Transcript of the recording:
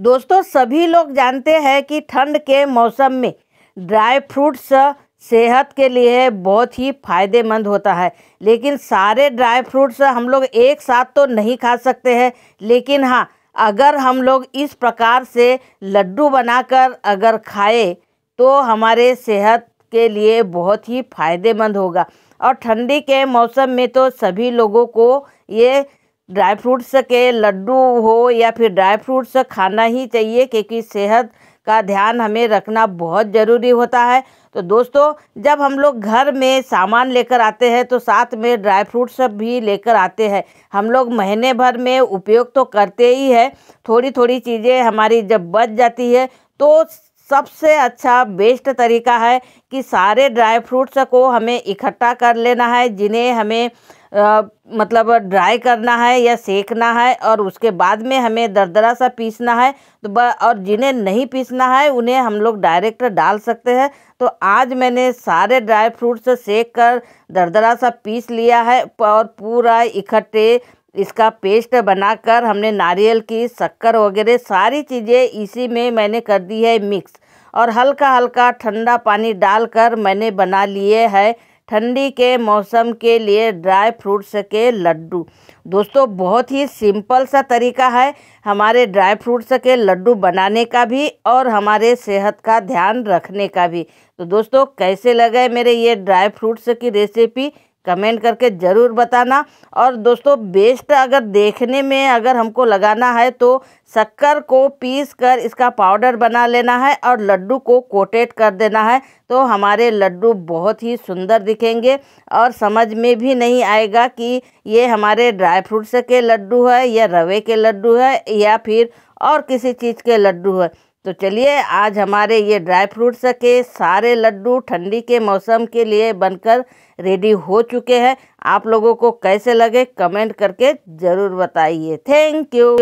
दोस्तों सभी लोग जानते हैं कि ठंड के मौसम में ड्राई फ्रूट्स सेहत के लिए बहुत ही फायदेमंद होता है लेकिन सारे ड्राई फ्रूट्स हम लोग एक साथ तो नहीं खा सकते हैं लेकिन हाँ अगर हम लोग इस प्रकार से लड्डू बनाकर अगर खाए तो हमारे सेहत के लिए बहुत ही फायदेमंद होगा और ठंडी के मौसम में तो सभी लोगों को ये ड्राई फ्रूट्स के लड्डू हो या फिर ड्राई फ्रूट्स खाना ही चाहिए क्योंकि सेहत का ध्यान हमें रखना बहुत ज़रूरी होता है तो दोस्तों जब हम लोग घर में सामान लेकर आते हैं तो साथ में ड्राई फ्रूट्स भी लेकर आते हैं हम लोग महीने भर में उपयोग तो करते ही है थोड़ी थोड़ी चीज़ें हमारी जब बच जाती है तो सबसे अच्छा बेस्ट तरीका है कि सारे ड्राई फ्रूट्स को हमें इकट्ठा कर लेना है जिन्हें हमें आ, मतलब ड्राई करना है या सेकना है और उसके बाद में हमें दरदरा सा पीसना है तो और जिन्हें नहीं पीसना है उन्हें हम लोग डायरेक्ट डाल सकते हैं तो आज मैंने सारे ड्राई फ्रूट्स सेक कर दरदरा सा पीस लिया है और पूरा इकट्ठे इसका पेस्ट बनाकर हमने नारियल की शक्कर वगैरह सारी चीज़ें इसी में मैंने कर दी है मिक्स और हल्का हल्का ठंडा पानी डालकर मैंने बना लिए है ठंडी के मौसम के लिए ड्राई फ्रूट्स के लड्डू दोस्तों बहुत ही सिंपल सा तरीका है हमारे ड्राई फ्रूट्स के लड्डू बनाने का भी और हमारे सेहत का ध्यान रखने का भी तो दोस्तों कैसे लगे मेरे ये ड्राई फ्रूट्स की रेसिपी कमेंट करके ज़रूर बताना और दोस्तों बेस्ट अगर देखने में अगर हमको लगाना है तो शक्कर को पीस कर इसका पाउडर बना लेना है और लड्डू को कोटेट कर देना है तो हमारे लड्डू बहुत ही सुंदर दिखेंगे और समझ में भी नहीं आएगा कि ये हमारे ड्राई फ्रूट्स के लड्डू है या रवे के लड्डू है या फिर और किसी चीज़ के लड्डू है तो चलिए आज हमारे ये ड्राई फ्रूट्स के सारे लड्डू ठंडी के मौसम के लिए बनकर रेडी हो चुके हैं आप लोगों को कैसे लगे कमेंट करके ज़रूर बताइए थैंक यू